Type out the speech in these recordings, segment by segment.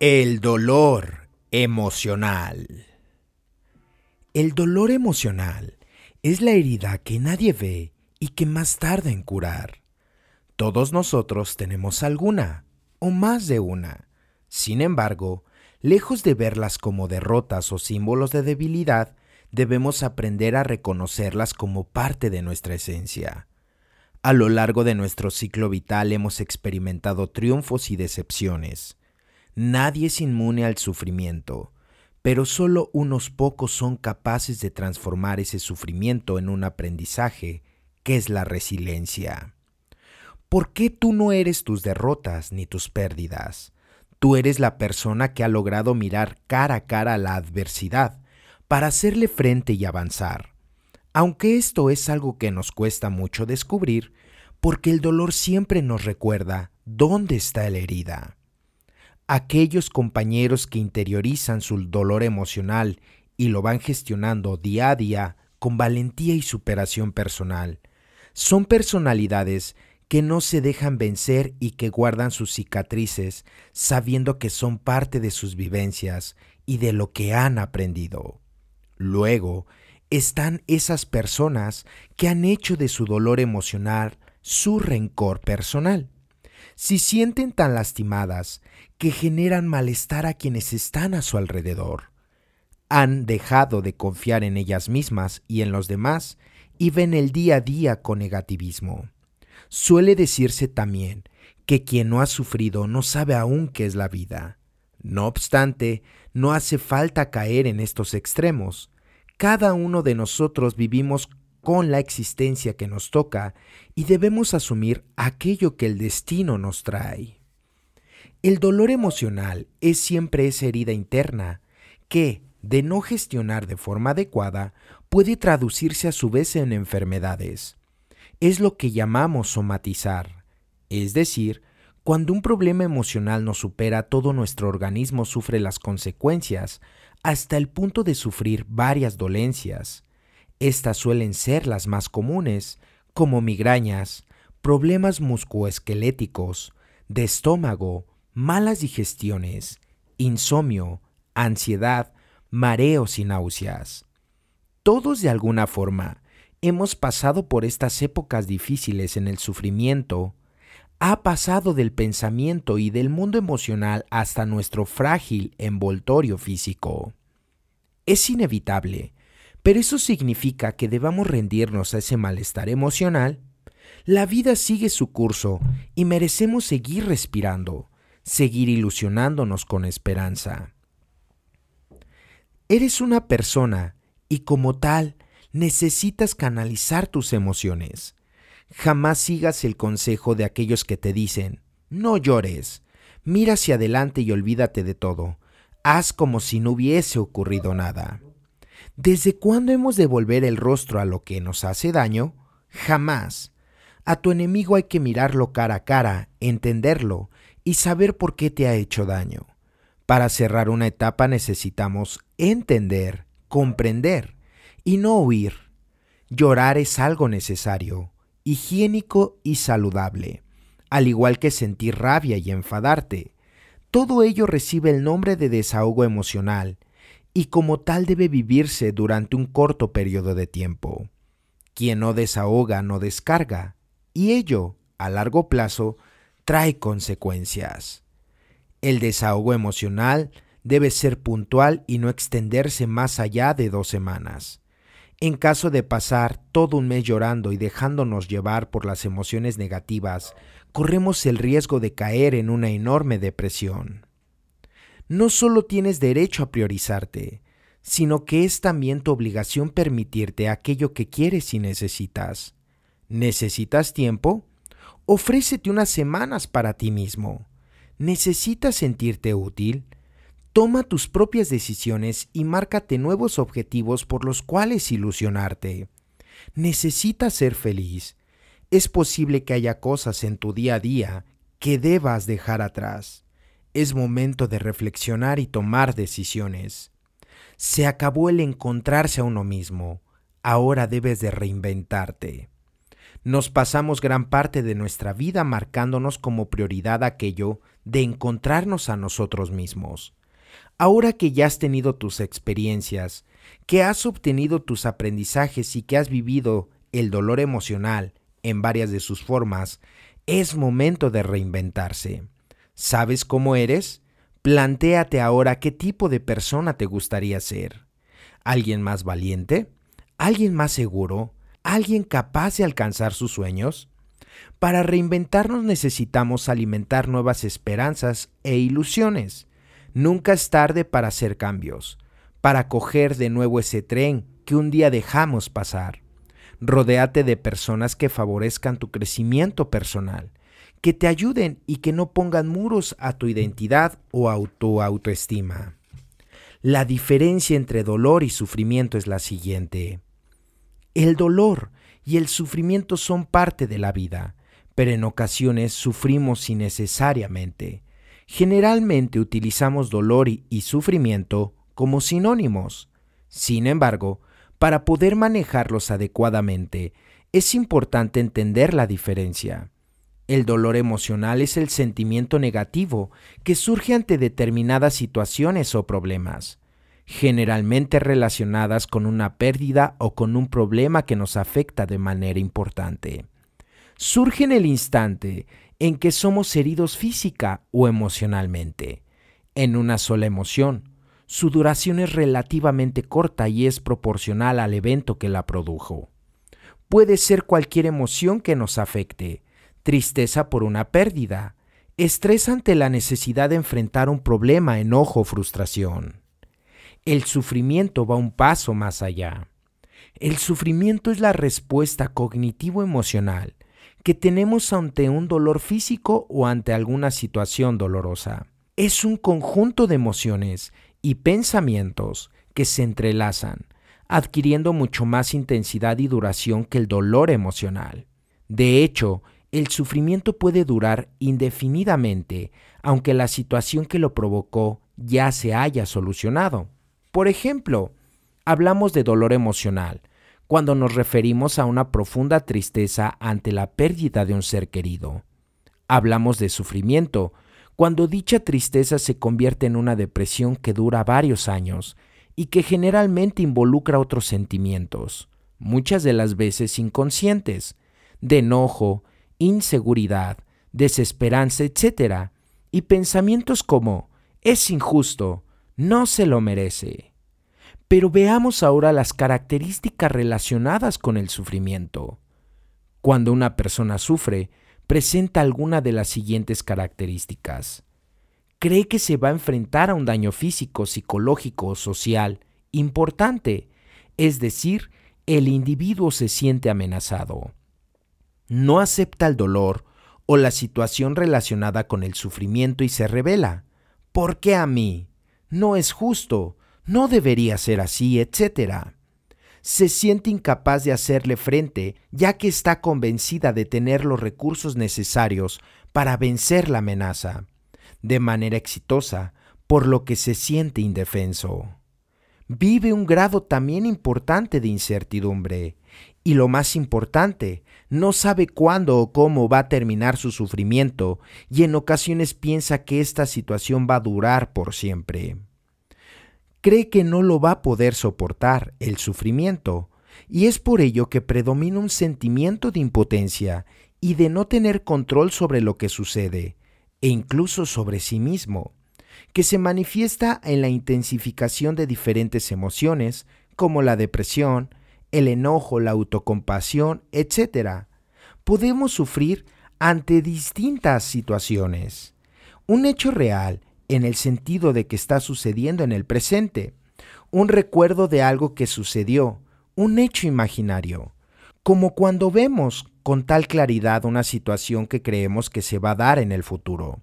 El dolor emocional. El dolor emocional es la herida que nadie ve y que más tarda en curar. Todos nosotros tenemos alguna, o más de una. Sin embargo, lejos de verlas como derrotas o símbolos de debilidad, debemos aprender a reconocerlas como parte de nuestra esencia. A lo largo de nuestro ciclo vital hemos experimentado triunfos y decepciones Nadie es inmune al sufrimiento, pero solo unos pocos son capaces de transformar ese sufrimiento en un aprendizaje, que es la resiliencia. ¿Por qué tú no eres tus derrotas ni tus pérdidas? Tú eres la persona que ha logrado mirar cara a cara a la adversidad para hacerle frente y avanzar. Aunque esto es algo que nos cuesta mucho descubrir, porque el dolor siempre nos recuerda dónde está la herida aquellos compañeros que interiorizan su dolor emocional y lo van gestionando día a día con valentía y superación personal. Son personalidades que no se dejan vencer y que guardan sus cicatrices sabiendo que son parte de sus vivencias y de lo que han aprendido. Luego están esas personas que han hecho de su dolor emocional su rencor personal. Si sienten tan lastimadas que generan malestar a quienes están a su alrededor. Han dejado de confiar en ellas mismas y en los demás y ven el día a día con negativismo. Suele decirse también que quien no ha sufrido no sabe aún qué es la vida. No obstante, no hace falta caer en estos extremos. Cada uno de nosotros vivimos con la existencia que nos toca y debemos asumir aquello que el destino nos trae. El dolor emocional es siempre esa herida interna que, de no gestionar de forma adecuada, puede traducirse a su vez en enfermedades. Es lo que llamamos somatizar, es decir, cuando un problema emocional nos supera, todo nuestro organismo sufre las consecuencias hasta el punto de sufrir varias dolencias. Estas suelen ser las más comunes, como migrañas, problemas muscoesqueléticos, de estómago, malas digestiones, insomnio, ansiedad, mareos y náuseas. Todos de alguna forma hemos pasado por estas épocas difíciles en el sufrimiento, ha pasado del pensamiento y del mundo emocional hasta nuestro frágil envoltorio físico. Es inevitable, pero eso significa que debamos rendirnos a ese malestar emocional. La vida sigue su curso y merecemos seguir respirando, seguir ilusionándonos con esperanza. Eres una persona y como tal necesitas canalizar tus emociones. Jamás sigas el consejo de aquellos que te dicen, no llores, mira hacia adelante y olvídate de todo, haz como si no hubiese ocurrido nada. ¿Desde cuándo hemos de volver el rostro a lo que nos hace daño? Jamás. A tu enemigo hay que mirarlo cara a cara, entenderlo y saber por qué te ha hecho daño. Para cerrar una etapa necesitamos entender, comprender y no huir. Llorar es algo necesario, higiénico y saludable, al igual que sentir rabia y enfadarte. Todo ello recibe el nombre de desahogo emocional y como tal debe vivirse durante un corto periodo de tiempo. Quien no desahoga no descarga, y ello, a largo plazo, trae consecuencias. El desahogo emocional debe ser puntual y no extenderse más allá de dos semanas. En caso de pasar todo un mes llorando y dejándonos llevar por las emociones negativas, corremos el riesgo de caer en una enorme depresión. No solo tienes derecho a priorizarte, sino que es también tu obligación permitirte aquello que quieres y necesitas. ¿Necesitas tiempo? Ofrécete unas semanas para ti mismo. ¿Necesitas sentirte útil? Toma tus propias decisiones y márcate nuevos objetivos por los cuales ilusionarte. Necesitas ser feliz. Es posible que haya cosas en tu día a día que debas dejar atrás. Es momento de reflexionar y tomar decisiones. Se acabó el encontrarse a uno mismo. Ahora debes de reinventarte. Nos pasamos gran parte de nuestra vida marcándonos como prioridad aquello de encontrarnos a nosotros mismos. Ahora que ya has tenido tus experiencias, que has obtenido tus aprendizajes y que has vivido el dolor emocional en varias de sus formas, es momento de reinventarse. ¿Sabes cómo eres? Plantéate ahora qué tipo de persona te gustaría ser. ¿Alguien más valiente? ¿Alguien más seguro? alguien capaz de alcanzar sus sueños? Para reinventarnos necesitamos alimentar nuevas esperanzas e ilusiones. Nunca es tarde para hacer cambios, para coger de nuevo ese tren que un día dejamos pasar. Rodéate de personas que favorezcan tu crecimiento personal, que te ayuden y que no pongan muros a tu identidad o a autoestima. La diferencia entre dolor y sufrimiento es la siguiente. El dolor y el sufrimiento son parte de la vida, pero en ocasiones sufrimos innecesariamente. Generalmente utilizamos dolor y sufrimiento como sinónimos. Sin embargo, para poder manejarlos adecuadamente, es importante entender la diferencia. El dolor emocional es el sentimiento negativo que surge ante determinadas situaciones o problemas generalmente relacionadas con una pérdida o con un problema que nos afecta de manera importante. Surge en el instante en que somos heridos física o emocionalmente, en una sola emoción. Su duración es relativamente corta y es proporcional al evento que la produjo. Puede ser cualquier emoción que nos afecte, tristeza por una pérdida, estrés ante la necesidad de enfrentar un problema, enojo o frustración el sufrimiento va un paso más allá. El sufrimiento es la respuesta cognitivo-emocional que tenemos ante un dolor físico o ante alguna situación dolorosa. Es un conjunto de emociones y pensamientos que se entrelazan, adquiriendo mucho más intensidad y duración que el dolor emocional. De hecho, el sufrimiento puede durar indefinidamente, aunque la situación que lo provocó ya se haya solucionado. Por ejemplo, hablamos de dolor emocional, cuando nos referimos a una profunda tristeza ante la pérdida de un ser querido. Hablamos de sufrimiento, cuando dicha tristeza se convierte en una depresión que dura varios años y que generalmente involucra otros sentimientos, muchas de las veces inconscientes, de enojo, inseguridad, desesperanza, etc., y pensamientos como es injusto, no se lo merece. Pero veamos ahora las características relacionadas con el sufrimiento. Cuando una persona sufre, presenta alguna de las siguientes características. Cree que se va a enfrentar a un daño físico, psicológico o social importante, es decir, el individuo se siente amenazado. No acepta el dolor o la situación relacionada con el sufrimiento y se revela. ¿Por qué a mí? no es justo, no debería ser así, etc. Se siente incapaz de hacerle frente ya que está convencida de tener los recursos necesarios para vencer la amenaza, de manera exitosa, por lo que se siente indefenso. Vive un grado también importante de incertidumbre, y lo más importante, no sabe cuándo o cómo va a terminar su sufrimiento y en ocasiones piensa que esta situación va a durar por siempre. Cree que no lo va a poder soportar el sufrimiento y es por ello que predomina un sentimiento de impotencia y de no tener control sobre lo que sucede e incluso sobre sí mismo, que se manifiesta en la intensificación de diferentes emociones como la depresión, el enojo, la autocompasión, etc. Podemos sufrir ante distintas situaciones. Un hecho real en el sentido de que está sucediendo en el presente. Un recuerdo de algo que sucedió. Un hecho imaginario. Como cuando vemos con tal claridad una situación que creemos que se va a dar en el futuro.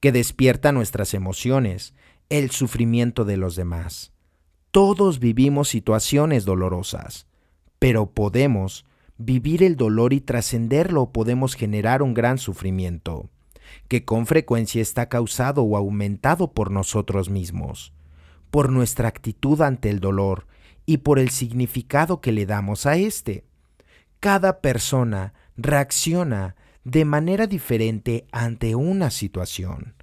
Que despierta nuestras emociones, el sufrimiento de los demás. Todos vivimos situaciones dolorosas pero podemos vivir el dolor y trascenderlo o podemos generar un gran sufrimiento, que con frecuencia está causado o aumentado por nosotros mismos, por nuestra actitud ante el dolor y por el significado que le damos a éste. Cada persona reacciona de manera diferente ante una situación.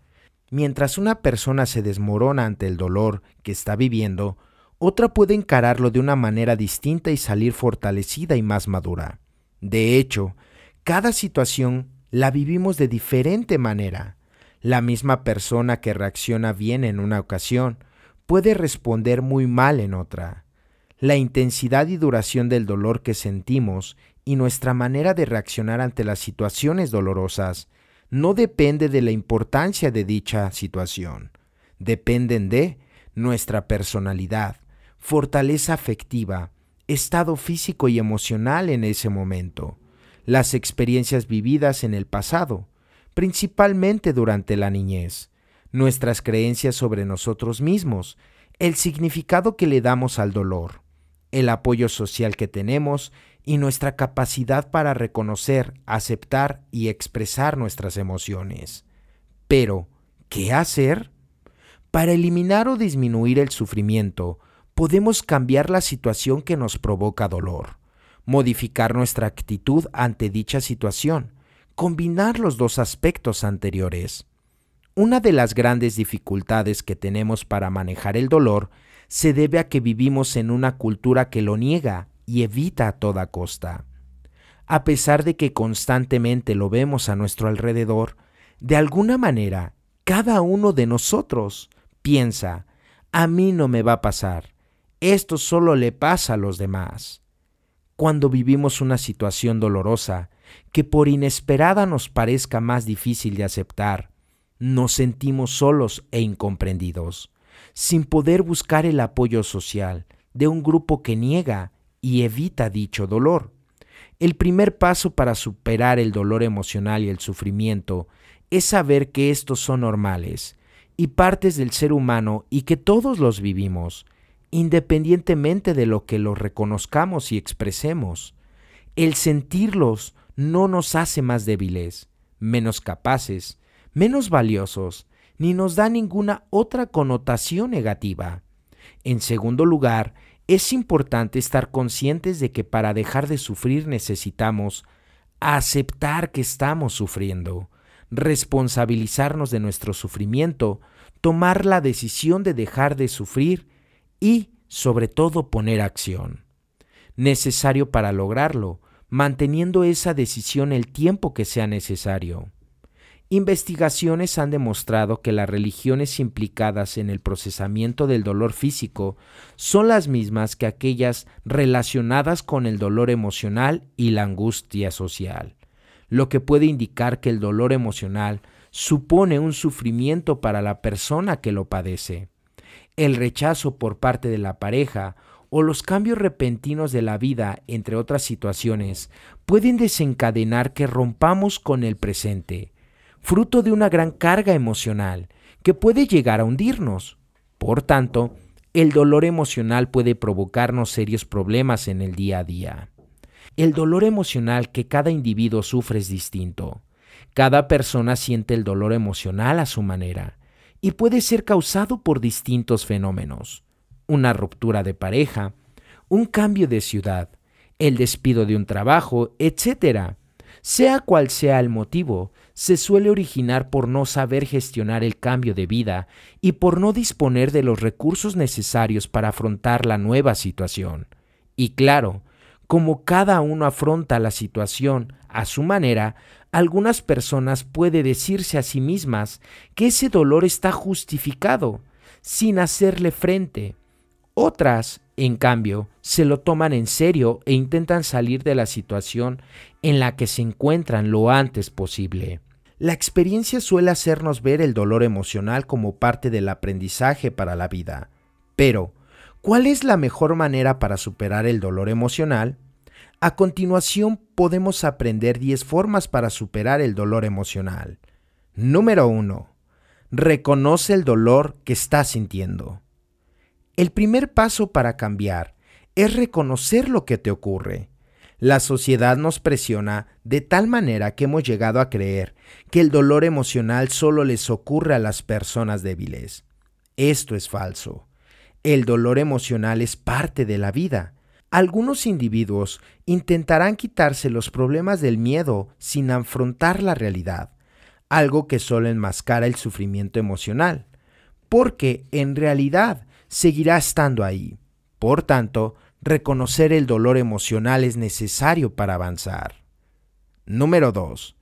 Mientras una persona se desmorona ante el dolor que está viviendo, otra puede encararlo de una manera distinta y salir fortalecida y más madura. De hecho, cada situación la vivimos de diferente manera. La misma persona que reacciona bien en una ocasión puede responder muy mal en otra. La intensidad y duración del dolor que sentimos y nuestra manera de reaccionar ante las situaciones dolorosas no depende de la importancia de dicha situación, dependen de nuestra personalidad, fortaleza afectiva, estado físico y emocional en ese momento, las experiencias vividas en el pasado, principalmente durante la niñez, nuestras creencias sobre nosotros mismos, el significado que le damos al dolor, el apoyo social que tenemos y nuestra capacidad para reconocer, aceptar y expresar nuestras emociones. Pero, ¿qué hacer? Para eliminar o disminuir el sufrimiento, podemos cambiar la situación que nos provoca dolor, modificar nuestra actitud ante dicha situación, combinar los dos aspectos anteriores. Una de las grandes dificultades que tenemos para manejar el dolor se debe a que vivimos en una cultura que lo niega y evita a toda costa. A pesar de que constantemente lo vemos a nuestro alrededor, de alguna manera, cada uno de nosotros piensa, a mí no me va a pasar, esto solo le pasa a los demás. Cuando vivimos una situación dolorosa, que por inesperada nos parezca más difícil de aceptar, nos sentimos solos e incomprendidos, sin poder buscar el apoyo social de un grupo que niega y evita dicho dolor. El primer paso para superar el dolor emocional y el sufrimiento es saber que estos son normales y partes del ser humano y que todos los vivimos independientemente de lo que los reconozcamos y expresemos. El sentirlos no nos hace más débiles, menos capaces, menos valiosos, ni nos da ninguna otra connotación negativa. En segundo lugar, es importante estar conscientes de que para dejar de sufrir necesitamos aceptar que estamos sufriendo, responsabilizarnos de nuestro sufrimiento, tomar la decisión de dejar de sufrir y, sobre todo, poner acción. Necesario para lograrlo, manteniendo esa decisión el tiempo que sea necesario. Investigaciones han demostrado que las religiones implicadas en el procesamiento del dolor físico son las mismas que aquellas relacionadas con el dolor emocional y la angustia social, lo que puede indicar que el dolor emocional supone un sufrimiento para la persona que lo padece el rechazo por parte de la pareja o los cambios repentinos de la vida, entre otras situaciones, pueden desencadenar que rompamos con el presente, fruto de una gran carga emocional que puede llegar a hundirnos. Por tanto, el dolor emocional puede provocarnos serios problemas en el día a día. El dolor emocional que cada individuo sufre es distinto. Cada persona siente el dolor emocional a su manera y puede ser causado por distintos fenómenos. Una ruptura de pareja, un cambio de ciudad, el despido de un trabajo, etc. Sea cual sea el motivo, se suele originar por no saber gestionar el cambio de vida y por no disponer de los recursos necesarios para afrontar la nueva situación. Y claro, como cada uno afronta la situación a su manera, algunas personas puede decirse a sí mismas que ese dolor está justificado, sin hacerle frente. Otras, en cambio, se lo toman en serio e intentan salir de la situación en la que se encuentran lo antes posible. La experiencia suele hacernos ver el dolor emocional como parte del aprendizaje para la vida. Pero, ¿cuál es la mejor manera para superar el dolor emocional? A continuación podemos aprender 10 formas para superar el dolor emocional. Número 1. Reconoce el dolor que estás sintiendo. El primer paso para cambiar es reconocer lo que te ocurre. La sociedad nos presiona de tal manera que hemos llegado a creer que el dolor emocional solo les ocurre a las personas débiles. Esto es falso. El dolor emocional es parte de la vida algunos individuos intentarán quitarse los problemas del miedo sin afrontar la realidad, algo que solo enmascara el sufrimiento emocional, porque en realidad seguirá estando ahí. Por tanto, reconocer el dolor emocional es necesario para avanzar. Número 2.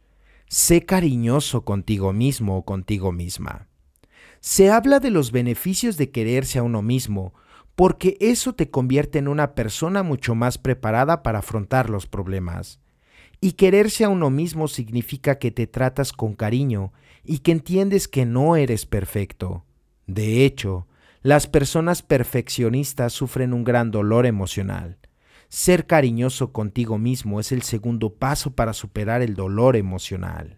Sé cariñoso contigo mismo o contigo misma. Se habla de los beneficios de quererse a uno mismo, porque eso te convierte en una persona mucho más preparada para afrontar los problemas. Y quererse a uno mismo significa que te tratas con cariño y que entiendes que no eres perfecto. De hecho, las personas perfeccionistas sufren un gran dolor emocional. Ser cariñoso contigo mismo es el segundo paso para superar el dolor emocional.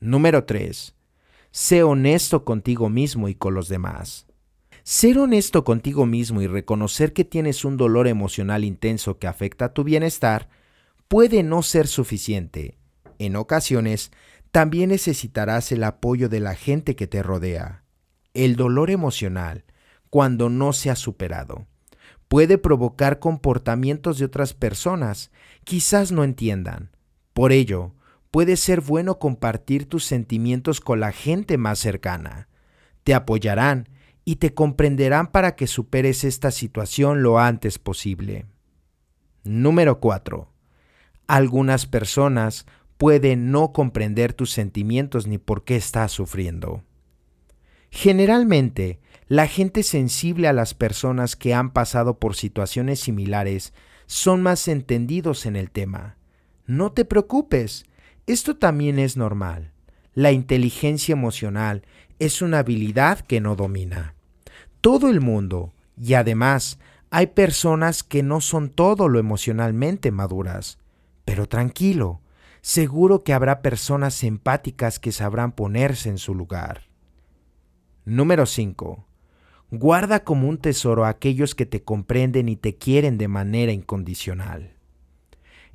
Número 3. Sé honesto contigo mismo y con los demás. Ser honesto contigo mismo y reconocer que tienes un dolor emocional intenso que afecta a tu bienestar puede no ser suficiente. En ocasiones, también necesitarás el apoyo de la gente que te rodea. El dolor emocional, cuando no se ha superado, puede provocar comportamientos de otras personas, quizás no entiendan. Por ello, puede ser bueno compartir tus sentimientos con la gente más cercana. Te apoyarán y te comprenderán para que superes esta situación lo antes posible. Número 4. Algunas personas pueden no comprender tus sentimientos ni por qué estás sufriendo. Generalmente, la gente sensible a las personas que han pasado por situaciones similares son más entendidos en el tema. No te preocupes, esto también es normal. La inteligencia emocional es una habilidad que no domina todo el mundo y además hay personas que no son todo lo emocionalmente maduras. Pero tranquilo, seguro que habrá personas empáticas que sabrán ponerse en su lugar. Número 5. Guarda como un tesoro a aquellos que te comprenden y te quieren de manera incondicional.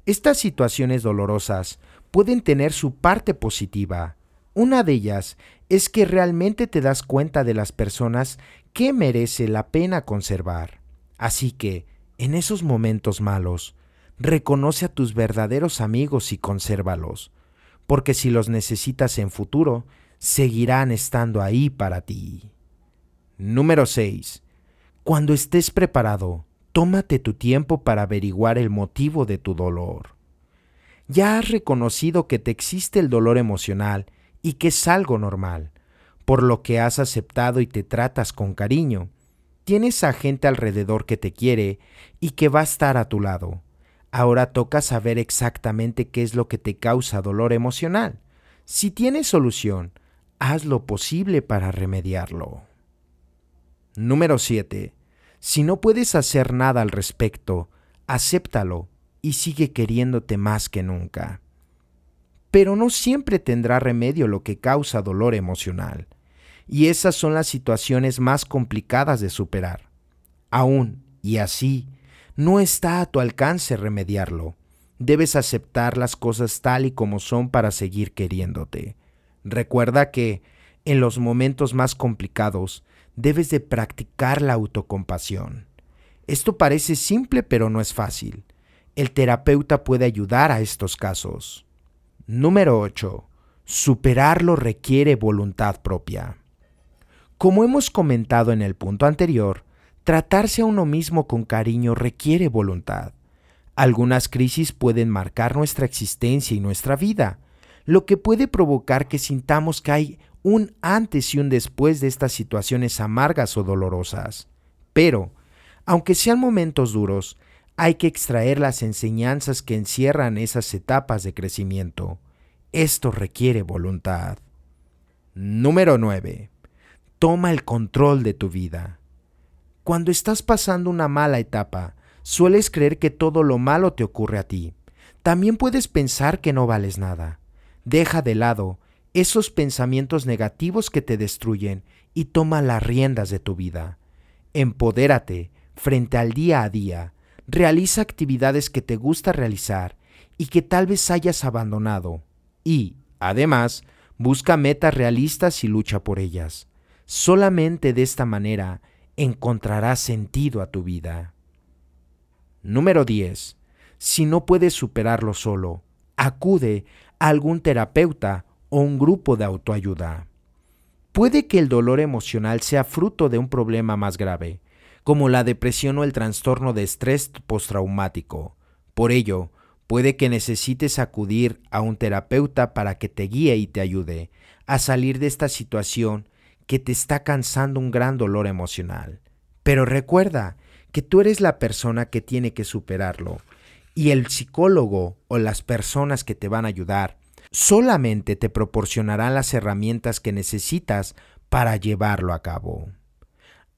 Estas situaciones dolorosas pueden tener su parte positiva. Una de ellas es que realmente te das cuenta de las personas qué merece la pena conservar. Así que, en esos momentos malos, reconoce a tus verdaderos amigos y consérvalos, porque si los necesitas en futuro, seguirán estando ahí para ti. Número 6. Cuando estés preparado, tómate tu tiempo para averiguar el motivo de tu dolor. Ya has reconocido que te existe el dolor emocional y que es algo normal, por lo que has aceptado y te tratas con cariño. Tienes a gente alrededor que te quiere y que va a estar a tu lado. Ahora toca saber exactamente qué es lo que te causa dolor emocional. Si tienes solución, haz lo posible para remediarlo. Número 7. Si no puedes hacer nada al respecto, acéptalo y sigue queriéndote más que nunca pero no siempre tendrá remedio lo que causa dolor emocional. Y esas son las situaciones más complicadas de superar. Aún, y así, no está a tu alcance remediarlo. Debes aceptar las cosas tal y como son para seguir queriéndote. Recuerda que, en los momentos más complicados, debes de practicar la autocompasión. Esto parece simple pero no es fácil. El terapeuta puede ayudar a estos casos. Número 8. Superarlo requiere voluntad propia. Como hemos comentado en el punto anterior, tratarse a uno mismo con cariño requiere voluntad. Algunas crisis pueden marcar nuestra existencia y nuestra vida, lo que puede provocar que sintamos que hay un antes y un después de estas situaciones amargas o dolorosas. Pero, aunque sean momentos duros, hay que extraer las enseñanzas que encierran esas etapas de crecimiento. Esto requiere voluntad. Número 9. Toma el control de tu vida. Cuando estás pasando una mala etapa, sueles creer que todo lo malo te ocurre a ti. También puedes pensar que no vales nada. Deja de lado esos pensamientos negativos que te destruyen y toma las riendas de tu vida. Empodérate frente al día a día Realiza actividades que te gusta realizar y que tal vez hayas abandonado. Y, además, busca metas realistas y lucha por ellas. Solamente de esta manera encontrarás sentido a tu vida. Número 10. Si no puedes superarlo solo, acude a algún terapeuta o un grupo de autoayuda. Puede que el dolor emocional sea fruto de un problema más grave, como la depresión o el trastorno de estrés postraumático. Por ello, puede que necesites acudir a un terapeuta para que te guíe y te ayude a salir de esta situación que te está cansando un gran dolor emocional. Pero recuerda que tú eres la persona que tiene que superarlo y el psicólogo o las personas que te van a ayudar solamente te proporcionarán las herramientas que necesitas para llevarlo a cabo.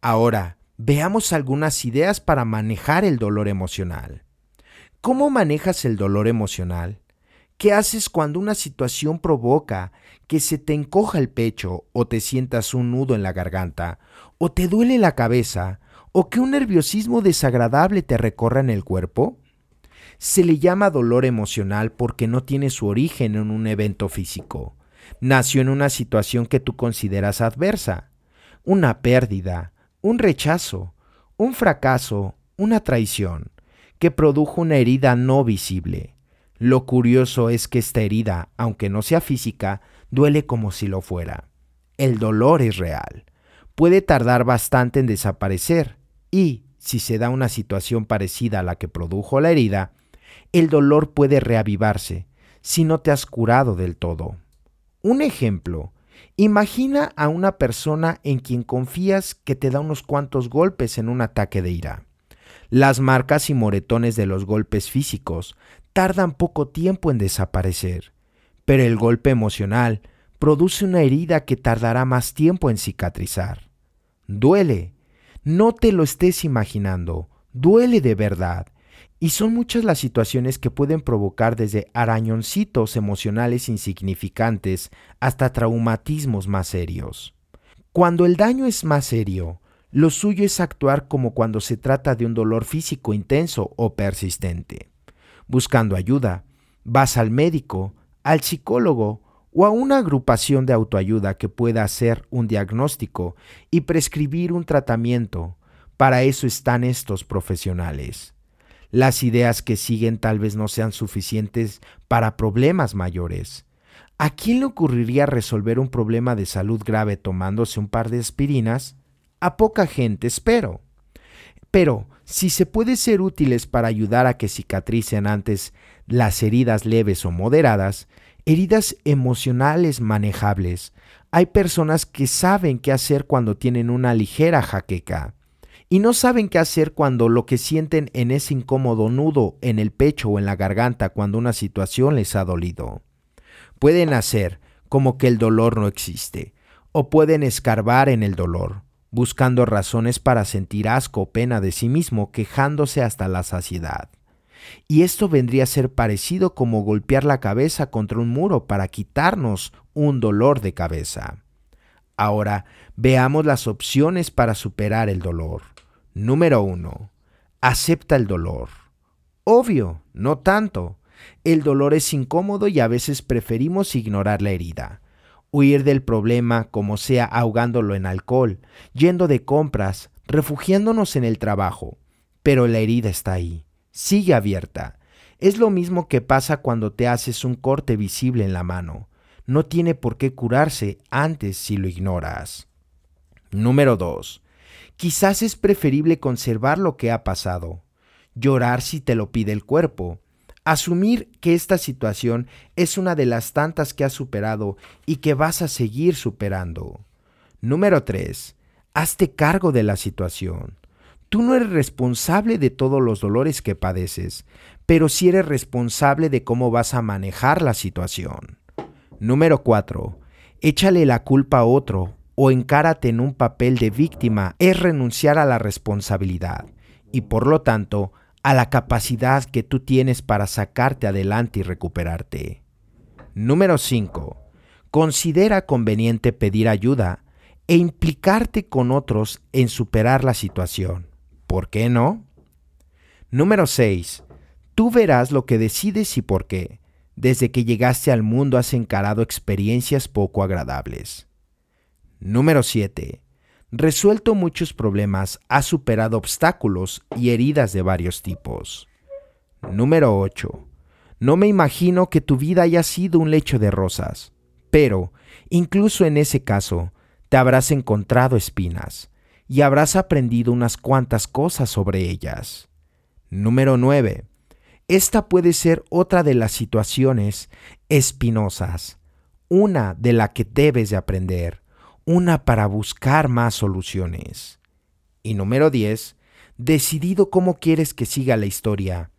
Ahora, veamos algunas ideas para manejar el dolor emocional. ¿Cómo manejas el dolor emocional? ¿Qué haces cuando una situación provoca que se te encoja el pecho o te sientas un nudo en la garganta o te duele la cabeza o que un nerviosismo desagradable te recorra en el cuerpo? Se le llama dolor emocional porque no tiene su origen en un evento físico. Nació en una situación que tú consideras adversa, una pérdida, un rechazo, un fracaso, una traición, que produjo una herida no visible. Lo curioso es que esta herida, aunque no sea física, duele como si lo fuera. El dolor es real. Puede tardar bastante en desaparecer y, si se da una situación parecida a la que produjo la herida, el dolor puede reavivarse si no te has curado del todo. Un ejemplo Imagina a una persona en quien confías que te da unos cuantos golpes en un ataque de ira. Las marcas y moretones de los golpes físicos tardan poco tiempo en desaparecer, pero el golpe emocional produce una herida que tardará más tiempo en cicatrizar. Duele. No te lo estés imaginando. Duele de verdad. Y son muchas las situaciones que pueden provocar desde arañoncitos emocionales insignificantes hasta traumatismos más serios. Cuando el daño es más serio, lo suyo es actuar como cuando se trata de un dolor físico intenso o persistente. Buscando ayuda, vas al médico, al psicólogo o a una agrupación de autoayuda que pueda hacer un diagnóstico y prescribir un tratamiento. Para eso están estos profesionales. Las ideas que siguen tal vez no sean suficientes para problemas mayores. ¿A quién le ocurriría resolver un problema de salud grave tomándose un par de aspirinas? A poca gente, espero. Pero, si se puede ser útiles para ayudar a que cicatricen antes las heridas leves o moderadas, heridas emocionales manejables, hay personas que saben qué hacer cuando tienen una ligera jaqueca y no saben qué hacer cuando lo que sienten en ese incómodo nudo en el pecho o en la garganta cuando una situación les ha dolido. Pueden hacer como que el dolor no existe, o pueden escarbar en el dolor, buscando razones para sentir asco o pena de sí mismo, quejándose hasta la saciedad. Y esto vendría a ser parecido como golpear la cabeza contra un muro para quitarnos un dolor de cabeza. Ahora, veamos las opciones para superar el dolor. Número 1. Acepta el dolor. Obvio, no tanto. El dolor es incómodo y a veces preferimos ignorar la herida. Huir del problema como sea ahogándolo en alcohol, yendo de compras, refugiándonos en el trabajo. Pero la herida está ahí, sigue abierta. Es lo mismo que pasa cuando te haces un corte visible en la mano. No tiene por qué curarse antes si lo ignoras. Número 2. Quizás es preferible conservar lo que ha pasado, llorar si te lo pide el cuerpo, asumir que esta situación es una de las tantas que has superado y que vas a seguir superando. Número 3. Hazte cargo de la situación. Tú no eres responsable de todos los dolores que padeces, pero sí eres responsable de cómo vas a manejar la situación. Número 4. Échale la culpa a otro o encárate en un papel de víctima es renunciar a la responsabilidad y por lo tanto a la capacidad que tú tienes para sacarte adelante y recuperarte. Número 5. Considera conveniente pedir ayuda e implicarte con otros en superar la situación. ¿Por qué no? Número 6. Tú verás lo que decides y por qué. Desde que llegaste al mundo has encarado experiencias poco agradables. Número 7. Resuelto muchos problemas, ha superado obstáculos y heridas de varios tipos. Número 8. No me imagino que tu vida haya sido un lecho de rosas, pero, incluso en ese caso, te habrás encontrado espinas y habrás aprendido unas cuantas cosas sobre ellas. Número 9. Esta puede ser otra de las situaciones espinosas, una de la que debes de aprender una para buscar más soluciones. Y número 10, decidido cómo quieres que siga la historia.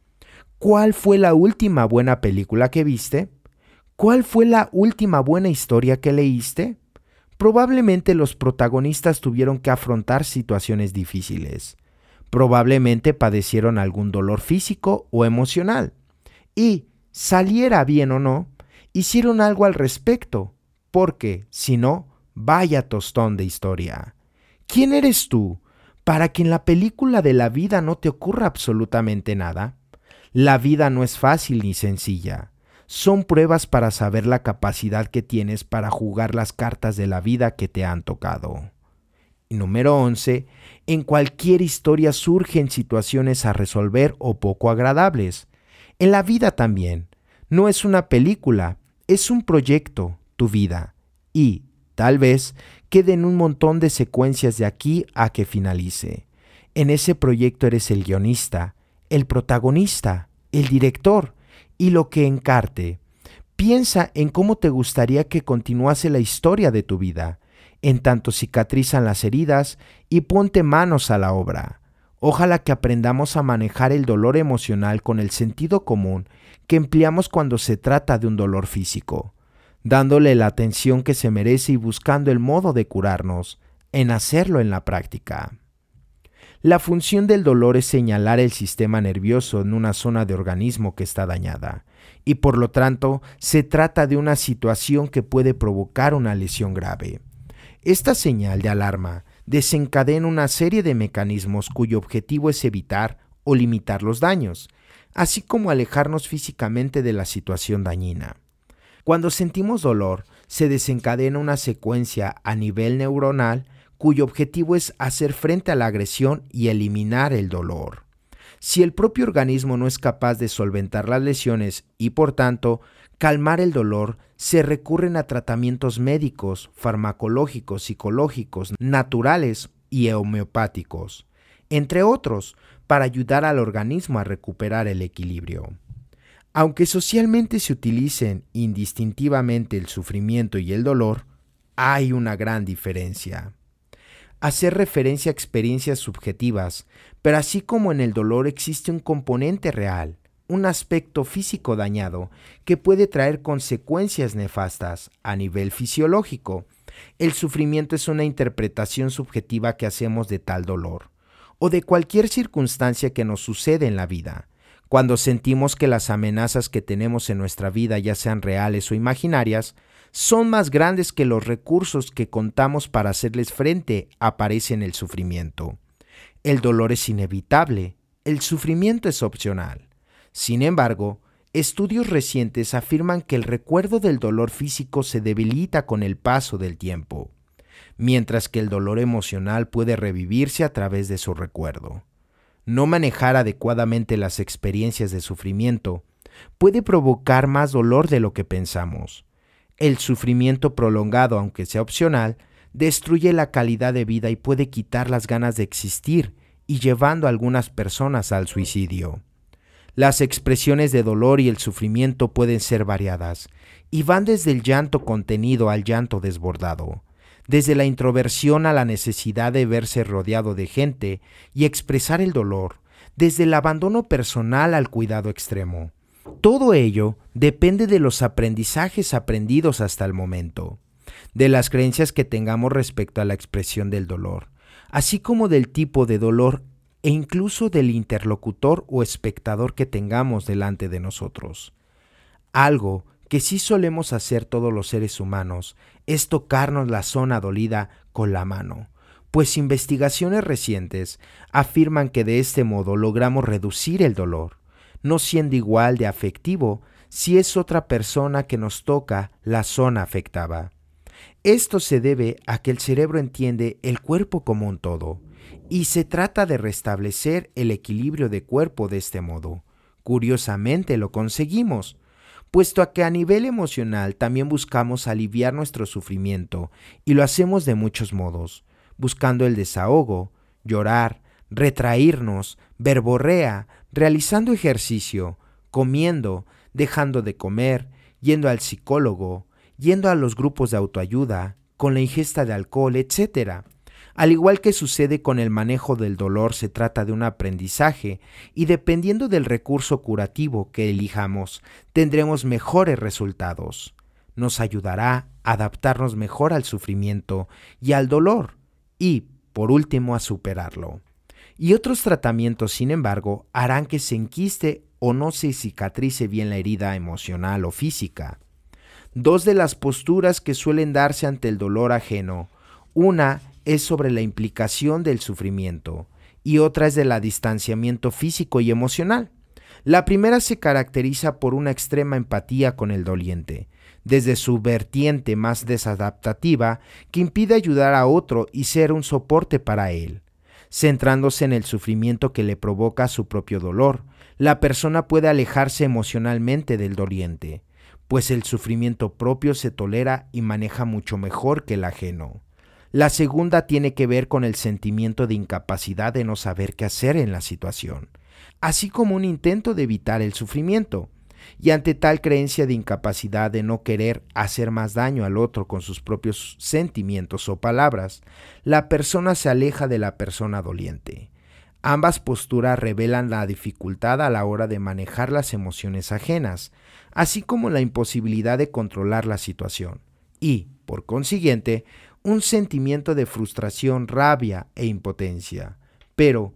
¿Cuál fue la última buena película que viste? ¿Cuál fue la última buena historia que leíste? Probablemente los protagonistas tuvieron que afrontar situaciones difíciles. Probablemente padecieron algún dolor físico o emocional. Y, saliera bien o no, hicieron algo al respecto, porque, si no, Vaya tostón de historia. ¿Quién eres tú para que en la película de la vida no te ocurra absolutamente nada? La vida no es fácil ni sencilla. Son pruebas para saber la capacidad que tienes para jugar las cartas de la vida que te han tocado. número 11. En cualquier historia surgen situaciones a resolver o poco agradables. En la vida también. No es una película, es un proyecto, tu vida. Y Tal vez queden un montón de secuencias de aquí a que finalice. En ese proyecto eres el guionista, el protagonista, el director y lo que encarte. Piensa en cómo te gustaría que continuase la historia de tu vida, en tanto cicatrizan las heridas y ponte manos a la obra. Ojalá que aprendamos a manejar el dolor emocional con el sentido común que empleamos cuando se trata de un dolor físico dándole la atención que se merece y buscando el modo de curarnos, en hacerlo en la práctica. La función del dolor es señalar el sistema nervioso en una zona de organismo que está dañada, y por lo tanto se trata de una situación que puede provocar una lesión grave. Esta señal de alarma desencadena una serie de mecanismos cuyo objetivo es evitar o limitar los daños, así como alejarnos físicamente de la situación dañina. Cuando sentimos dolor, se desencadena una secuencia a nivel neuronal cuyo objetivo es hacer frente a la agresión y eliminar el dolor. Si el propio organismo no es capaz de solventar las lesiones y por tanto calmar el dolor, se recurren a tratamientos médicos, farmacológicos, psicológicos, naturales y homeopáticos, entre otros, para ayudar al organismo a recuperar el equilibrio. Aunque socialmente se utilicen indistintivamente el sufrimiento y el dolor, hay una gran diferencia. Hacer referencia a experiencias subjetivas, pero así como en el dolor existe un componente real, un aspecto físico dañado que puede traer consecuencias nefastas a nivel fisiológico. El sufrimiento es una interpretación subjetiva que hacemos de tal dolor o de cualquier circunstancia que nos sucede en la vida. Cuando sentimos que las amenazas que tenemos en nuestra vida, ya sean reales o imaginarias, son más grandes que los recursos que contamos para hacerles frente, aparece en el sufrimiento. El dolor es inevitable, el sufrimiento es opcional. Sin embargo, estudios recientes afirman que el recuerdo del dolor físico se debilita con el paso del tiempo, mientras que el dolor emocional puede revivirse a través de su recuerdo no manejar adecuadamente las experiencias de sufrimiento puede provocar más dolor de lo que pensamos. El sufrimiento prolongado, aunque sea opcional, destruye la calidad de vida y puede quitar las ganas de existir y llevando a algunas personas al suicidio. Las expresiones de dolor y el sufrimiento pueden ser variadas y van desde el llanto contenido al llanto desbordado desde la introversión a la necesidad de verse rodeado de gente y expresar el dolor, desde el abandono personal al cuidado extremo. Todo ello depende de los aprendizajes aprendidos hasta el momento, de las creencias que tengamos respecto a la expresión del dolor, así como del tipo de dolor e incluso del interlocutor o espectador que tengamos delante de nosotros. Algo que sí solemos hacer todos los seres humanos es tocarnos la zona dolida con la mano, pues investigaciones recientes afirman que de este modo logramos reducir el dolor, no siendo igual de afectivo si es otra persona que nos toca la zona afectada. Esto se debe a que el cerebro entiende el cuerpo como un todo, y se trata de restablecer el equilibrio de cuerpo de este modo. Curiosamente lo conseguimos, puesto a que a nivel emocional también buscamos aliviar nuestro sufrimiento y lo hacemos de muchos modos, buscando el desahogo, llorar, retraírnos, verborrea, realizando ejercicio, comiendo, dejando de comer, yendo al psicólogo, yendo a los grupos de autoayuda, con la ingesta de alcohol, etc. Al igual que sucede con el manejo del dolor, se trata de un aprendizaje y dependiendo del recurso curativo que elijamos, tendremos mejores resultados. Nos ayudará a adaptarnos mejor al sufrimiento y al dolor y, por último, a superarlo. Y otros tratamientos, sin embargo, harán que se enquiste o no se cicatrice bien la herida emocional o física. Dos de las posturas que suelen darse ante el dolor ajeno. Una es sobre la implicación del sufrimiento y otra es la distanciamiento físico y emocional. La primera se caracteriza por una extrema empatía con el doliente, desde su vertiente más desadaptativa que impide ayudar a otro y ser un soporte para él. Centrándose en el sufrimiento que le provoca su propio dolor, la persona puede alejarse emocionalmente del doliente, pues el sufrimiento propio se tolera y maneja mucho mejor que el ajeno. La segunda tiene que ver con el sentimiento de incapacidad de no saber qué hacer en la situación, así como un intento de evitar el sufrimiento. Y ante tal creencia de incapacidad de no querer hacer más daño al otro con sus propios sentimientos o palabras, la persona se aleja de la persona doliente. Ambas posturas revelan la dificultad a la hora de manejar las emociones ajenas, así como la imposibilidad de controlar la situación, y, por consiguiente, un sentimiento de frustración, rabia e impotencia. Pero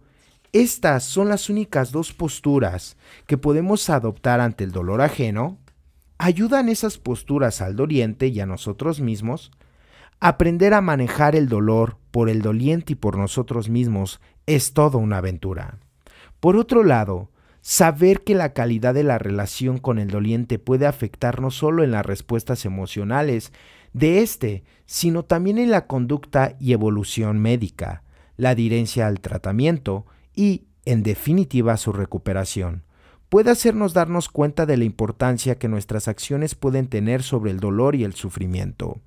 estas son las únicas dos posturas que podemos adoptar ante el dolor ajeno. Ayudan esas posturas al doliente y a nosotros mismos Aprender a manejar el dolor por el doliente y por nosotros mismos es toda una aventura. Por otro lado, Saber que la calidad de la relación con el doliente puede afectar no solo en las respuestas emocionales de éste, sino también en la conducta y evolución médica, la adherencia al tratamiento y, en definitiva, su recuperación. Puede hacernos darnos cuenta de la importancia que nuestras acciones pueden tener sobre el dolor y el sufrimiento.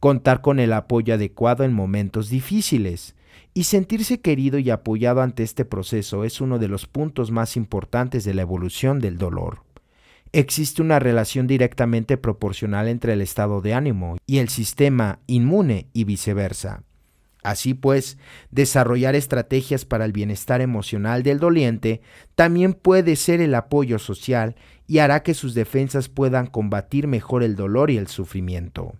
Contar con el apoyo adecuado en momentos difíciles y sentirse querido y apoyado ante este proceso es uno de los puntos más importantes de la evolución del dolor. Existe una relación directamente proporcional entre el estado de ánimo y el sistema inmune y viceversa. Así pues, desarrollar estrategias para el bienestar emocional del doliente también puede ser el apoyo social y hará que sus defensas puedan combatir mejor el dolor y el sufrimiento.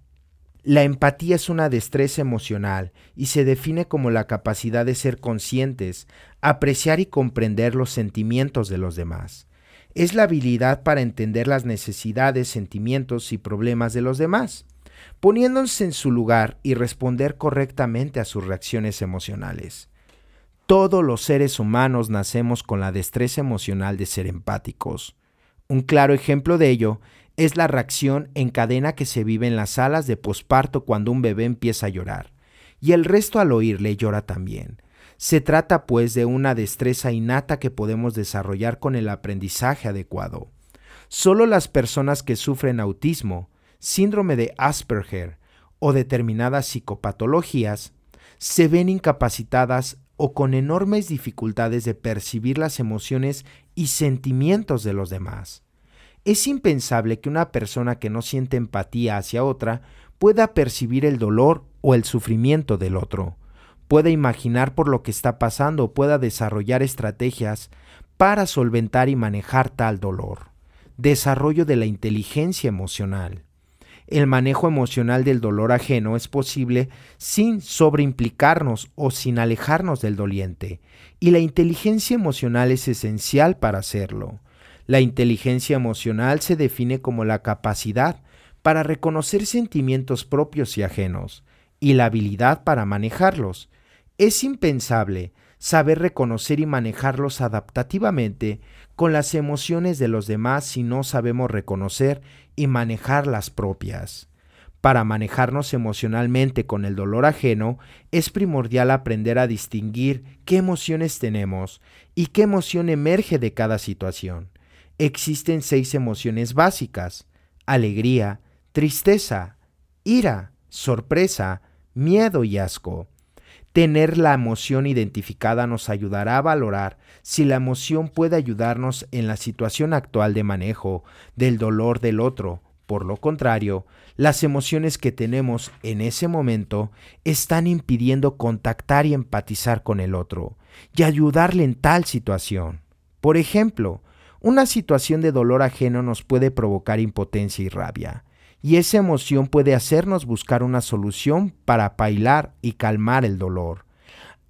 La empatía es una destreza emocional y se define como la capacidad de ser conscientes, apreciar y comprender los sentimientos de los demás. Es la habilidad para entender las necesidades, sentimientos y problemas de los demás, poniéndose en su lugar y responder correctamente a sus reacciones emocionales. Todos los seres humanos nacemos con la destreza emocional de ser empáticos. Un claro ejemplo de ello es la reacción en cadena que se vive en las salas de posparto cuando un bebé empieza a llorar, y el resto al oírle llora también. Se trata pues de una destreza innata que podemos desarrollar con el aprendizaje adecuado. Solo las personas que sufren autismo, síndrome de Asperger o determinadas psicopatologías se ven incapacitadas o con enormes dificultades de percibir las emociones y sentimientos de los demás. Es impensable que una persona que no siente empatía hacia otra pueda percibir el dolor o el sufrimiento del otro, pueda imaginar por lo que está pasando o pueda desarrollar estrategias para solventar y manejar tal dolor. Desarrollo de la inteligencia emocional el manejo emocional del dolor ajeno es posible sin sobreimplicarnos o sin alejarnos del doliente, y la inteligencia emocional es esencial para hacerlo. La inteligencia emocional se define como la capacidad para reconocer sentimientos propios y ajenos, y la habilidad para manejarlos. Es impensable saber reconocer y manejarlos adaptativamente con las emociones de los demás si no sabemos reconocer y manejar las propias. Para manejarnos emocionalmente con el dolor ajeno, es primordial aprender a distinguir qué emociones tenemos y qué emoción emerge de cada situación. Existen seis emociones básicas, alegría, tristeza, ira, sorpresa, miedo y asco. Tener la emoción identificada nos ayudará a valorar si la emoción puede ayudarnos en la situación actual de manejo del dolor del otro. Por lo contrario, las emociones que tenemos en ese momento están impidiendo contactar y empatizar con el otro y ayudarle en tal situación. Por ejemplo, una situación de dolor ajeno nos puede provocar impotencia y rabia y esa emoción puede hacernos buscar una solución para bailar y calmar el dolor,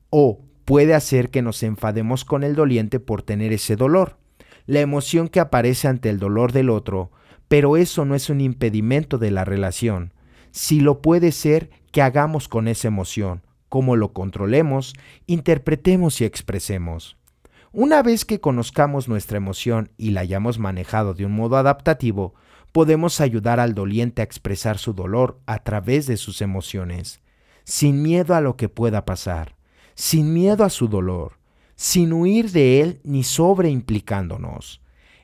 o puede hacer que nos enfademos con el doliente por tener ese dolor, la emoción que aparece ante el dolor del otro, pero eso no es un impedimento de la relación. Si lo puede ser, que hagamos con esa emoción, cómo lo controlemos, interpretemos y expresemos. Una vez que conozcamos nuestra emoción y la hayamos manejado de un modo adaptativo, podemos ayudar al doliente a expresar su dolor a través de sus emociones, sin miedo a lo que pueda pasar, sin miedo a su dolor, sin huir de él ni sobreimplicándonos.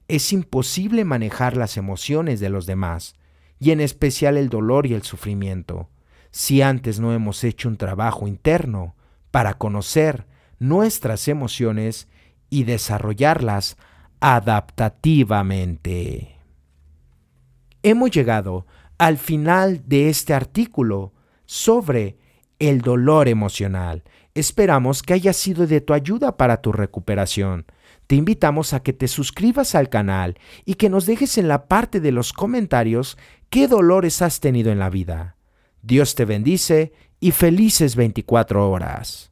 Es imposible manejar las emociones de los demás, y en especial el dolor y el sufrimiento, si antes no hemos hecho un trabajo interno para conocer nuestras emociones y desarrollarlas adaptativamente. Hemos llegado al final de este artículo sobre el dolor emocional. Esperamos que haya sido de tu ayuda para tu recuperación. Te invitamos a que te suscribas al canal y que nos dejes en la parte de los comentarios qué dolores has tenido en la vida. Dios te bendice y felices 24 horas.